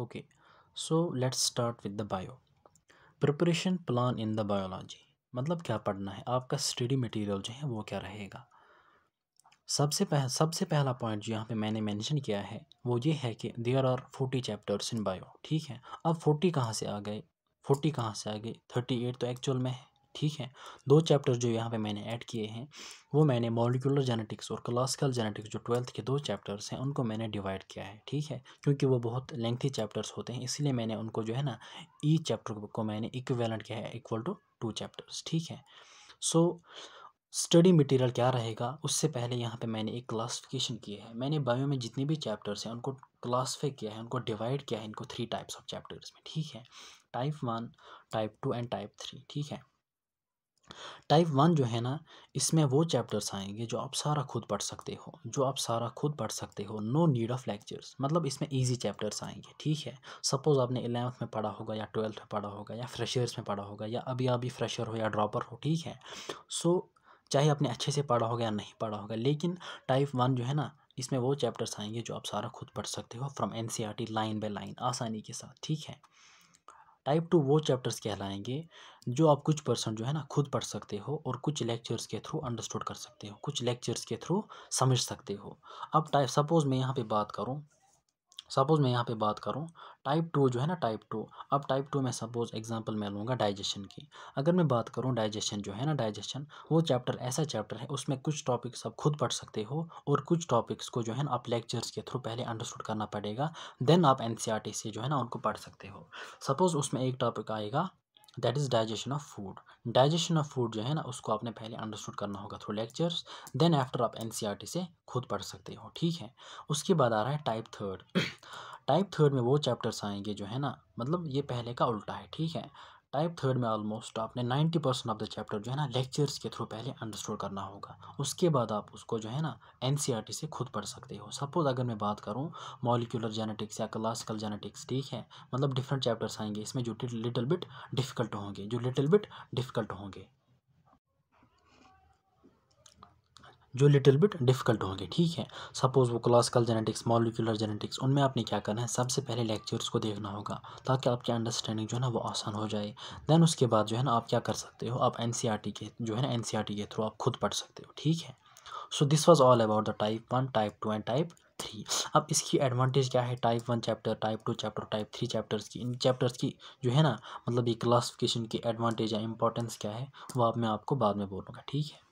Okay, so let's start with the bio. Preparation plan in the biology. मतलब क्या पढ़ना है आपका स्टडी मटेरियल जो है वो क्या रहेगा सबसे पह सबसे पहला पॉइंट जो यहाँ पे मैंने मेंशन किया है वो ये है कि there are forty chapters in bio ठीक है अब फोर्टी कहाँ से आ गए फोर्टी कहाँ से आ गए थर्टी एट तो एक्चुअल में है ठीक है दो चैप्टर जो यहाँ पे मैंने ऐड किए हैं वो मैंने मॉलिकुलर जेनेटिक्स और क्लासिकल जेनेटिक्स जो ट्वेल्थ के दो चैप्टर्स हैं उनको मैंने डिवाइड किया है ठीक है क्योंकि वो बहुत लेंथी चैप्टर्स होते हैं इसलिए मैंने उनको जो है ना ई e चैप्टर को मैंने इक्वेलेंट किया है इक्वल टू टू चैप्टर्स ठीक है सो so, स्टडी मटेरियल क्या रहेगा उससे पहले यहाँ पे मैंने एक क्लासिफिकेशन किया है मैंने बायो में जितने भी चैप्टर्स हैं उनको क्लासिफाई किया है उनको डिवाइड किया है इनको थ्री टाइप्स ऑफ चैप्टर्स में ठीक है type one type two and type three ठीक है टाइप वन जो है ना इसमें वो चैप्टर्स आएंगे जो आप सारा खुद पढ़ सकते हो जो आप सारा खुद पढ़ सकते हो नो नीड ऑफ लेक्चर्स मतलब इसमें इजी चैप्टर्स आएंगे ठीक है सपोज़ आपने एलेवंथ में पढ़ा होगा या ट्वेल्थ में पढ़ा होगा या फ्रेशर्स में पढ़ा होगा या अभी अभी फ्रेशर हो या ड्रॉपर हो ठीक है सो चाहे आपने अच्छे से पढ़ा होगा या नहीं पढ़ा होगा लेकिन टाइप वन जो है ना इसमें वो चैप्टर्स आएंगे जो आप सारा खुद पढ़ सकते हो from an line by line आसानी के साथ ठीक है टाइप टू वो चैप्टर्स कहलाएंगे जो आप कुछ पर्सन जो है ना खुद पढ़ सकते हो और कुछ लेक्चर्स के थ्रू अंडरस्टूड कर सकते हो कुछ लेक्चर्स के थ्रू समझ सकते हो अब टाइप सपोज़ मैं यहाँ पे बात करूँ सपोज़ मैं यहाँ पे बात करूँ टाइप टू जो है ना टाइप टू अब टाइप टू में सपोज़ एग्जांपल मैं लूँगा डाइजेशन की अगर मैं बात करूँ डाइजेशन जो है ना डाइजेशन वो चैप्टर ऐसा चैप्टर है उसमें कुछ टॉपिक्स आप खुद पढ़ सकते हो और कुछ टॉपिक्स को जो है ना आप लेक्चर्स के थ्रू पहले अंडरस्टूड करना पड़ेगा देन आप एन से e जो है ना उनको पढ़ सकते हो सपोज़ उसमें एक टॉपिक आएगा that is digestion of food digestion of food जो है ना उसको आपने पहले अंडरस्टूड करना होगा थ्रू लेक्चर्स देन आफ्टर आप एन e से खुद पढ़ सकते हो ठीक है उसके बाद आ रहा है टाइप थर्ड टाइप थर्ड में वो चैप्टर्स आएंगे जो है ना मतलब ये पहले का उल्टा है ठीक है टाइप थर्ड में ऑलमोस्ट आपने 90 परसेंट ऑफ द चैप्टर जो है ना लेक्चर्स के थ्रू पहले अंडरस्टोर करना होगा उसके बाद आप उसको जो है ना एन e से खुद पढ़ सकते हो सपोज अगर मैं बात करूँ मॉलिकुलर जेनेटिक्स या क्लासिकल जेनेटिक्स ठीक है मतलब डिफरेंट चैप्टर्स आएंगे इसमें जो लिटिल बिट डिफ़िकल्ट होंगे जो लिटिल बिट डिफ़िकल्ट होंगे जो लिटिल बिट डिफ़िकल्ट होंगे ठीक है सपोज़ वो क्लासिकल जेनेटिक्स मॉलिकुलर जेनेटिक्स उनमें आपने क्या करना है सबसे पहले लेक्चर्स को देखना होगा ताकि आपकी अंडरस्टैंडिंग जो है ना वो आसान हो जाए दैन उसके बाद जो है ना आप क्या कर सकते हो आप एन e के जो है ना एन e के थ्रू आप खुद पढ़ सकते हो ठीक है so this was all about the type one type two and type three अब इसकी एडवांटेज क्या है type one chapter type two chapter type three chapters की इन चैप्टर्स की जो है ना मतलब ये क्लासिफिकेशन की एडवांटेज या इंपॉर्टेंस क्या है वो आप मैं आपको बाद में बोलूँगा ठीक है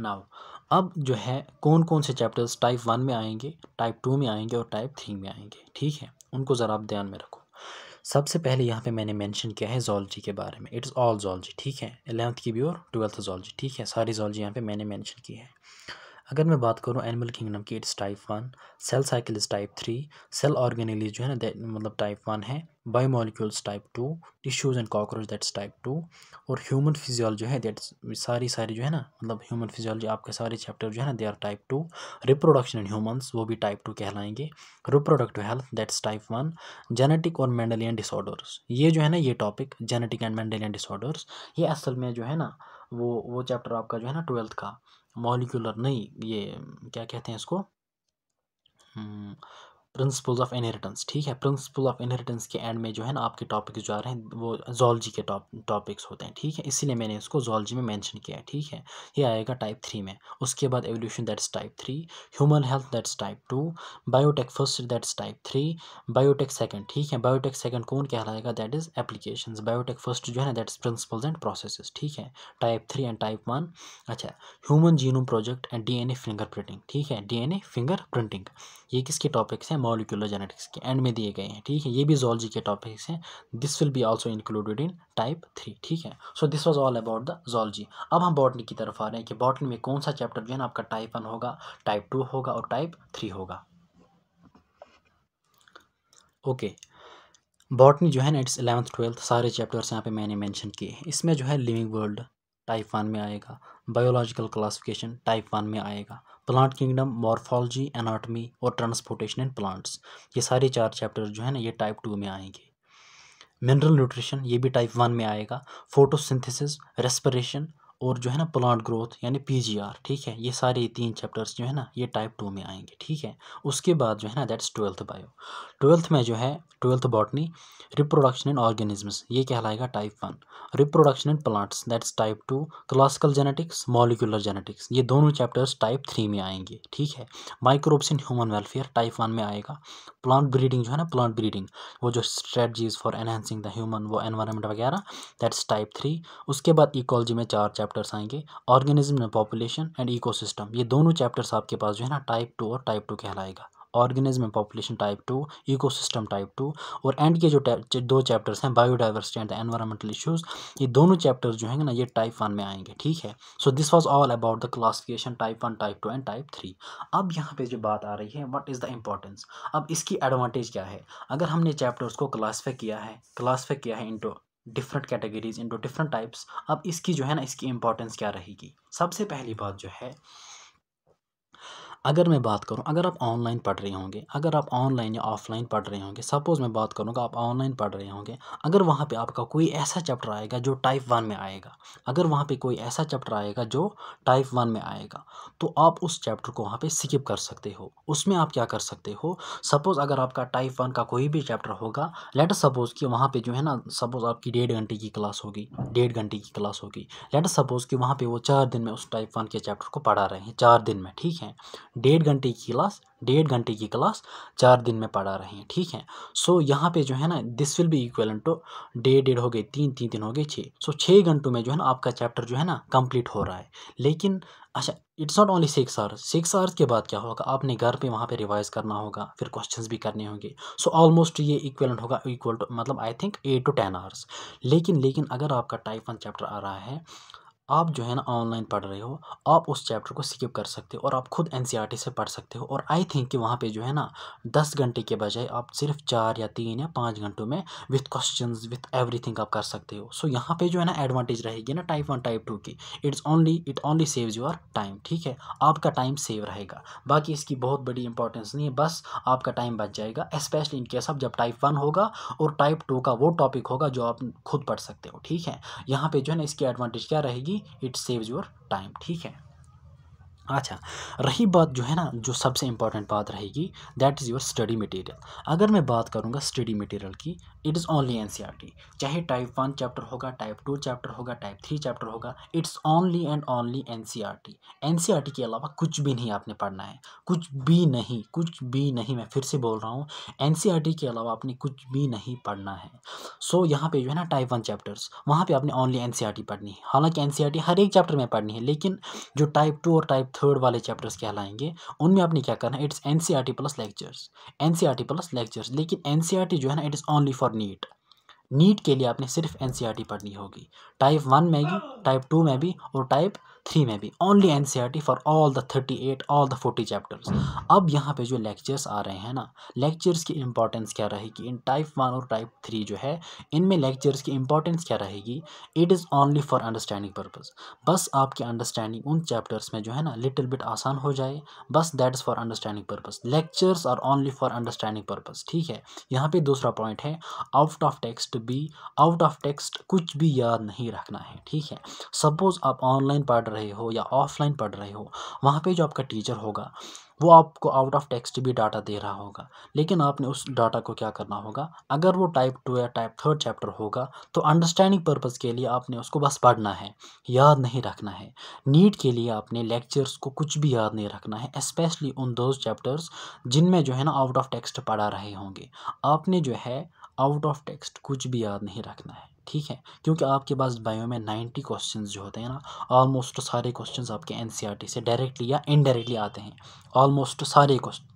नाउ अब जो है कौन कौन से चैप्टर्स टाइप वन में आएंगे टाइप टू में आएंगे और टाइप थ्री में आएंगे ठीक है उनको ज़रा आप ध्यान में रखो सबसे पहले यहाँ पे मैंने मेंशन किया है जोलॉजी के बारे में इट्स ऑल जोलॉजी ठीक है एलेवंथ की भी और ट्वेल्थ जोलॉजी ठीक है सारी जोलॉजी यहाँ पे मैंने मेंशन की है अगर मैं बात करूँ एनिमल किंगडम की it's type one cell cycle is type three cell organism जो है ना मतलब टाइप वन है biomolecules type two tissues and cockroach that's type two और ह्यूमन फिजियोलॉजी जो है दैट्स सारी सारी जो है ना मतलब ह्यूमन फिजियोलॉजी आपके सारे चैप्टर जो है ना they are type two reproduction in humans वो भी टाइप टू कहलाएंगे reproductive health that's type one genetic और मैंडलियन डिसऑर्डर्स ये जो है ना ये topic genetic and Mendelian disorders ये असल में जो है ना वो वो चैप्टर आपका जो है ना ट्वेल्थ का मॉलिकुलर नहीं ये क्या कहते हैं इसको हम्म, प्रिंसिपल्स ऑफ इनहेरिटेंस ठीक है प्रिंसिपल ऑफ इनहेरिटेंस के एंड में जो है ना आपके टॉपिक्स जो आ रहे हैं वो जोलॉजी के टॉप टॉपिक्स होते हैं ठीक है इसीलिए मैंने इसको जोलॉजी में मेंशन किया है ठीक है ये आएगा टाइप थ्री में उसके बाद evolution that's type three human health that's type two biotech first that's type three biotech second ठीक है बायोटेक सेकेंड कौन कहलाएगा that is application biotech first जो है ना दैट्स प्रिंसिपल्स एंड प्रोसेस ठीक है type three and type one अच्छा human genome project and D N A fingerprinting ठीक है D N A fingerprinting ये किसके टॉपिक्स हैं मॉलिकुलर जेनेटिक्स के एंड में दिए गए हैं ठीक है ये भी जोलॉजी के टॉपिक्स हैं this will be also included in type three ठीक है so this was all about the zoology अब हम बॉटनी की तरफ आ रहे हैं कि बॉटनी में कौन सा चैप्टर जो है ना आपका टाइप वन होगा टाइप टू होगा और टाइप थ्री होगा ओके बॉटनी जो है ना इट्स इलेवंथ ट्वेल्थ सारे चैप्टर्स यहाँ पे मैंने मैंशन किए हैं इसमें जो है लिविंग वर्ल्ड टाइप वन में आएगा बायोलॉजिकल क्लासिफिकेशन टाइप वन में आएगा प्लांट किंगडम मॉर्फोलॉजी एनाटॉमी और ट्रांसपोर्टेशन इन प्लांट्स ये सारे चार चैप्टर जो है ना ये टाइप टू में आएंगे मिनरल न्यूट्रिशन ये भी टाइप वन में आएगा फोटोसिंथेसिस रेस्पिरेशन और जो है ना प्लांट ग्रोथ यानी पीजीआर ठीक है ये सारे तीन चैप्टर्स जो है ना ये टाइप टू में आएंगे ठीक है उसके बाद जो है ना दैट्स ट्वेल्थ बायो ट्वेल्थ में जो है twelfth botany reproduction in organisms ये कहलाएगा type one reproduction in plants that's type two classical genetics molecular genetics ये दोनों चैप्टर्स टाइप थ्री में आएंगे ठीक है microbes in human welfare type one में आएगा प्लांट ब्रीडिंग जो है ना प्लांट ब्रीडिंग वो जो strategies for enhancing the human वो एनवायरमेंट वगैरह दैट्स टाइप थ्री उसके बाद इकोलॉजी में चार चैप्टर चैप्टर्स आएंगे ऑर्गेनिज्म पॉपुलेशन एंड इकोसिस्टम ये दोनों चैप्टर्स आपके पास जो है ना टाइप टू और टाइप टू कहलाएगा organism population type two ecosystem type two और एंड के जो दो चैप्टर्स हैं बायोडाइवर्सिटी एंड एनवायरमेंटल इश्यूज ये दोनों चैप्टर्स जो हैं ना ये टाइप वन में आएंगे ठीक है so this was all about the classification type one type two and type three अब यहाँ पे जो बात आ रही है वट इज़ द इम्पोर्टेंस अब इसकी एडवांटेज क्या है अगर हमने चैप्टर्स को क्लासीफाई किया है क्लासीफाई किया है into different categories into different types अब इसकी जो है ना इसकी इम्पोर्टेंस क्या रहेगी सबसे पहली बात जो है अगर मैं बात करूं अगर आप ऑनलाइन पढ़ रहे होंगे अगर आप ऑनलाइन या ऑफलाइन पढ़ रहे होंगे सपोज़ मैं बात करूंगा आप ऑनलाइन पढ़ रहे होंगे अगर वहाँ पे आपका कोई ऐसा चैप्टर आएगा जो टाइप वन में आएगा अगर वहाँ पे कोई ऐसा चैप्टर आएगा जो टाइप वन में आएगा तो आप उस चैप्टर को वहाँ पर स्किप कर सकते हो उसमें आप क्या कर सकते हो सपोज़ अगर आपका टाइप वन का कोई भी चैप्टर होगा लेट सपोज़ कि वहाँ पर जो है ना सपोज़ आपकी डेढ़ घंटे की क्लास होगी डेढ़ घंटे की क्लास होगी लेट सपोज़ कि वहाँ पर वो चार दिन में उस टाइप वन के चैप्टर को पढ़ा रहे हैं चार दिन में ठीक है डेढ़ घंटे की क्लास डेढ़ घंटे की क्लास चार दिन में पढ़ा रहे हैं ठीक है सो so, यहाँ पे जो है ना this will be equal to डेढ़ डेढ़ हो गए तीन तीन दिन हो गए छः सो so, छः घंटों में जो है ना आपका चैप्टर जो है ना कंप्लीट हो रहा है लेकिन अच्छा it's not only six hours six hours के बाद क्या होगा आपने घर पे वहाँ पे रिवाइज करना होगा फिर क्वेश्चंस भी करने होंगे सो so, ऑलमोस्ट ये इक्वलेंट होगा इक्वल टू मतलब I think eight to ten hours लेकिन लेकिन अगर आपका टाइप वन चैप्टर आ रहा है आप जो है ना ऑनलाइन पढ़ रहे हो आप उस चैप्टर को स्किप कर सकते हो और आप खुद एन e से पढ़ सकते हो और आई थिंक कि वहाँ पे जो है ना दस घंटे के बजाय आप सिर्फ चार या तीन या पाँच घंटों में विथ क्वेश्चन विथ एवरीथिंग आप कर सकते हो सो so, यहाँ पे जो है ना एडवांटेज रहेगी ना टाइप वन टाइप टू की it's only it only saves your time ठीक है आपका टाइम सेव रहेगा बाकी इसकी बहुत बड़ी इंपॉर्टेंस नहीं है बस आपका टाइम बच जाएगा स्पेशली इन केस ऑफ जब टाइप वन होगा और टाइप टू का वो टॉपिक होगा जो आप खुद पढ़ सकते हो ठीक है यहाँ पर जो है ना इसकी एडवांटेज क्या रहेगी इट सेव्स योर टाइम ठीक है अच्छा रही बात जो है ना जो सबसे इम्पॉर्टेंट बात रहेगी that is your study material अगर मैं बात करूँगा स्टडी मटेरियल की इट इज़ ओनली एन चाहे टाइप वन चैप्टर होगा टाइप टू चैप्टर होगा टाइप थ्री चैप्टर होगा it's only and only N C के अलावा कुछ भी नहीं आपने पढ़ना है कुछ भी नहीं कुछ भी नहीं मैं फिर से बोल रहा हूँ एन e के अलावा आपने कुछ भी नहीं पढ़ना है सो so, यहाँ पे जो है ना टाइप वन चैप्टर्स वहाँ पे आपने ओनली एन e पढ़नी है हालांकि एन e हर एक चैप्टर में पढ़नी है लेकिन जो टाइप टू और टाइप थर्ड वाले चैप्टर्स कहलाएंगे उनमें आपने क्या करना है it's N C R T plus lectures N C R T plus lectures लेकिन एन सी आर टी जो है ना it is only for NEET NEET के लिए आपने सिर्फ एन सी आर टी पढ़नी होगी टाइप वन में भी टाइप टू में भी और टाइप थ्री में भी only N for all the thirty eight all the forty chapters अब यहाँ पे जो लेक्चर्स आ रहे हैं ना लेक्चर्स की इंपॉर्टेंस क्या रहेगी इन टाइप वन और टाइप थ्री जो है इनमें लेक्चर्स की इंपॉर्टेंस क्या रहेगी it is only for understanding purpose बस आपकी अंडरस्टैंडिंग उन चैप्टर्स में जो है ना लिटिल बिट आसान हो जाए बस that is for understanding purpose lectures are only for understanding purpose ठीक है यहाँ पे दूसरा पॉइंट है आउट ऑफ टेक्स्ट भी आउट ऑफ टेक्स्ट कुछ भी याद नहीं रखना है ठीक है सपोज़ आप ऑनलाइन पढ़ रहे हो या ऑफलाइन पढ़ रहे हो वहाँ पे जो आपका टीचर होगा वो आपको आउट ऑफ टेक्स्ट भी डाटा दे रहा होगा लेकिन आपने उस डाटा को क्या करना होगा अगर वो टाइप टू या टाइप थर्ड चैप्टर होगा तो अंडरस्टैंडिंग पर्पज़ के लिए आपने उसको बस पढ़ना है याद नहीं रखना है नीट के लिए आपने लेक्चर्स को कुछ भी याद नहीं रखना है स्पेशली उन दो चैप्टर्स जिनमें जो है ना आउट ऑफ टेक्स्ट पढ़ा रहे होंगे आपने जो है आउट ऑफ टेक्स्ट कुछ भी याद नहीं रखना है ठीक है क्योंकि आपके पास बायो में नाइन्टी क्वेश्चंस जो होते हैं ना ऑलमोस्ट सारे क्वेश्चंस आपके एनसीईआरटी e से डायरेक्टली या इनडायरेक्टली आते हैं ऑलमोस्ट सारे क्वेश्चन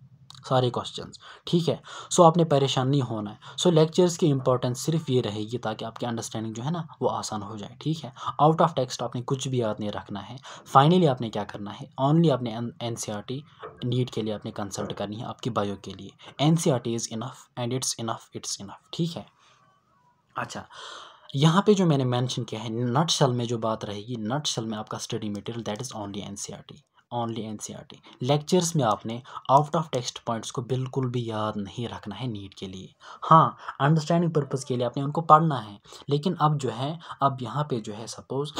सारे क्वेश्चंस ठीक है सो आपने परेशान नहीं होना है सो लेक्चर्स की इंपॉर्टेंस सिर्फ ये रहेगी ताकि आपकी अंडरस्टैंडिंग जो है ना वो आसान हो जाए ठीक है आउट ऑफ टेक्स्ट आपने कुछ भी याद नहीं रखना है फाइनली आपने क्या करना है ऑनली आपने N C R T NEET के लिए आपने कंसल्ट करनी है आपकी बायो के लिए N C R T is enough and it's enough it's enough ठीक है अच्छा यहाँ पे जो मैंने मेंशन किया है नट सेल में जो बात रहेगी नट सेल में आपका study material that is only N C R T only N lectures में आपने आउट ऑफ टेक्स्ट पॉइंट्स को बिल्कुल भी याद नहीं रखना है नीट के लिए हाँ अंडरस्टैंडिंग पर्पज़ के लिए आपने उनको पढ़ना है लेकिन अब जो है अब यहाँ पे जो है सपोज़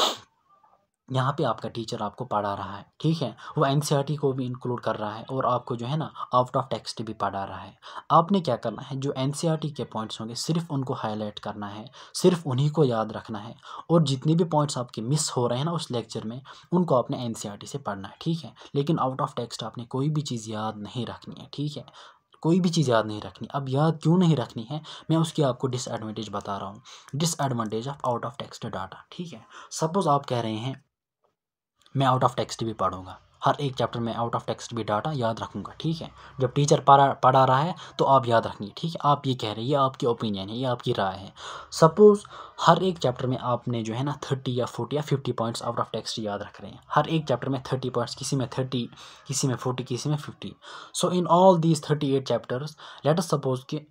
यहाँ पे आपका टीचर आपको पढ़ा रहा है ठीक है वो एन को भी इंक्लूड कर रहा है और आपको जो है ना आउट ऑफ टेक्स्ट भी पढ़ा रहा है आपने क्या करना है जो एन के पॉइंट्स होंगे सिर्फ उनको हाईलाइट करना है सिर्फ उन्हीं को याद रखना है और जितने भी पॉइंट्स आपके मिस हो रहे हैं ना उस लेक्चर में उनको आपने एन से पढ़ना है ठीक है लेकिन आउट ऑफ टेक्स्ट आपने कोई भी चीज़ याद नहीं रखनी है ठीक है कोई भी चीज़ याद नहीं रखनी अब याद क्यों नहीं रखनी है मैं उसकी आपको डिसएडवांटेज बता रहा हूँ disadvantage of out of text data ठीक है सपोज़ आप कह रहे हैं मैं आउट ऑफ टेक्स्ट भी पढ़ूंगा हर एक चैप्टर में आउट ऑफ टेक्स्ट भी डाटा याद रखूंगा ठीक है जब टीचर पढ़ा पढ़ा रहा है तो आप याद रखेंगे ठीक है आप ये कह रहे हैं ये आपकी ओपिनियन है ये आपकी राय है सपोज़ हर एक चैप्टर में आपने जो है ना थर्टी या फोर्टी या fifty points out of text याद रख रहे हैं हर एक चैप्टर में थर्टी पॉइंट्स किसी में थर्टी किसी में फोर्टी किसी में fifty so in all these thirty eight chapters let us suppose कि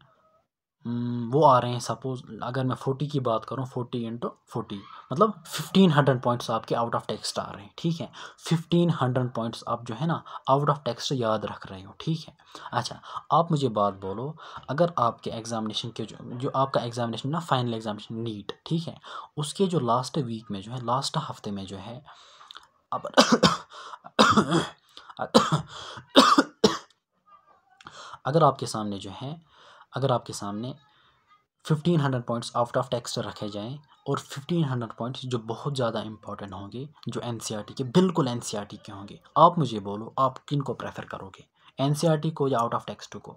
हम्म, वो आ रहे हैं सपोज़ अगर मैं फोर्टी की बात करूँ फोर्टी इंटू फोर्टी मतलब फिफ्टीन हंड्रेड पॉइंट्स आपके आउट ऑफ टेक्स्ट आ रहे हैं ठीक है फिफ्टीन हंड्रेड पॉइंट्स आप जो है ना आउट ऑफ टेक्स्ट याद रख रहे हो ठीक है अच्छा आप मुझे बात बोलो अगर आपके एग्जामिनेशन के जो जो आपका एग्जामिनेशन ना फाइनल एग्जामिनेशन नीट ठीक है उसके जो लास्ट वीक में जो है लास्ट हफ्ते में जो है अब अगर आपके सामने जो है अगर आपके सामने 1500 पॉइंट्स आउट ऑफ टेक्स्ट रखे जाएं और 1500 पॉइंट्स जो बहुत ज़्यादा इंपॉर्टेंट होंगे जो एन e के बिल्कुल एन e के होंगे आप मुझे बोलो आप किन को प्रेफर करोगे एन e को या आउट ऑफ टेक्स्ट को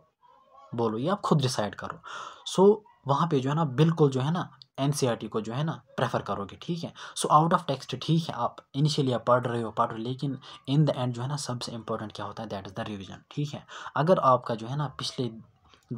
बोलो ये आप खुद डिसाइड करो सो so, वहाँ पे जो है ना बिल्कुल जो है ना एन को जो है ना प्रेफर करोगे ठीक है सो आउट ऑफ टेक्स्ट ठीक है आप इनिशियली आप पढ़ रहे हो पढ़ रहे हो लेकिन इन द एंड जो है ना सबसे इंपॉर्टेंट क्या होता है दैट इज़ द रिवीज़न ठीक है अगर आपका जो है ना पिछले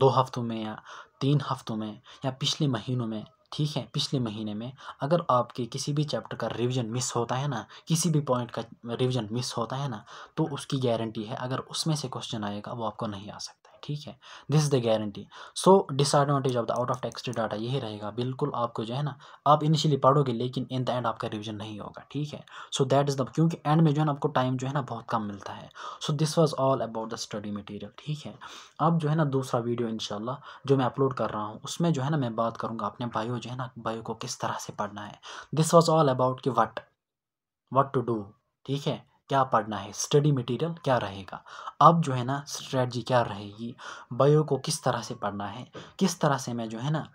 दो हफ्तों में या तीन हफ्तों में या पिछले महीनों में ठीक है पिछले महीने में अगर आपके किसी भी चैप्टर का रिवीजन मिस होता है ना किसी भी पॉइंट का रिवीजन मिस होता है ना तो उसकी गारंटी है अगर उसमें से क्वेश्चन आएगा वो आपको नहीं आ सकता ठीक है this is the guarantee so disadvantage of the out of text data यही रहेगा बिल्कुल आपको जो है ना आप इनिशियली पढ़ोगे लेकिन इन द एंड आपका रिविजन नहीं होगा ठीक है सो दैट इज़ द क्योंकि एंड में जो है ना आपको टाइम जो है ना बहुत कम मिलता है so this was all about the study material ठीक है अब जो है ना दूसरा वीडियो इनशाला जो मैं अपलोड कर रहा हूँ उसमें जो है ना मैं बात करूँगा अपने बायो जो है ना बायो को किस तरह से पढ़ना है दिस वॉज ऑल अबाउट कि वट वट टू डू ठीक है क्या पढ़ना है स्टडी मटेरियल क्या रहेगा अब जो है ना स्ट्रेटजी क्या रहेगी बायो को किस तरह से पढ़ना है किस तरह से मैं जो है ना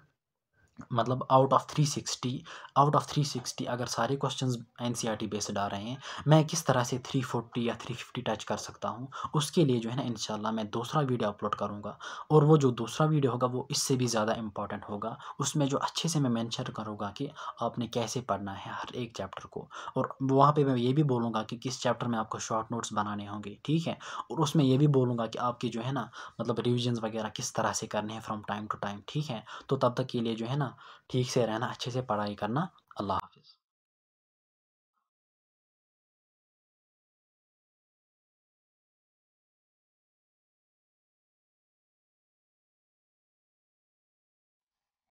मतलब out of three sixty out of three sixty अगर सारे क्वेश्चंस एनसीईआरटी बेस्ड आ रहे हैं मैं किस तरह से थ्री फोर्टी या थ्री फिफ्टी टच कर सकता हूँ उसके लिए जो है ना इंशाल्लाह मैं दूसरा वीडियो अपलोड करूँगा और वो जो दूसरा वीडियो होगा वो इससे भी ज़्यादा इंपॉर्टेंट होगा उसमें जो अच्छे से मैं मैंशन करूँगा कि आपने कैसे पढ़ना है हर एक चैप्टर को और वहाँ पर मैं ये भी बोलूँगा कि किस चैप्टर में आपको शॉर्ट नोट्स बनाने होंगे ठीक है और उसमें यह भी बोलूँगा कि आपके जो है ना मतलब रिविजन वगैरह किस तरह से करने हैं फ्रॉम टाइम टू टाइम ठीक है तो तब तक के लिए जो है ना ठीक से रहना अच्छे से पढ़ाई करना अल्लाह हाफिज़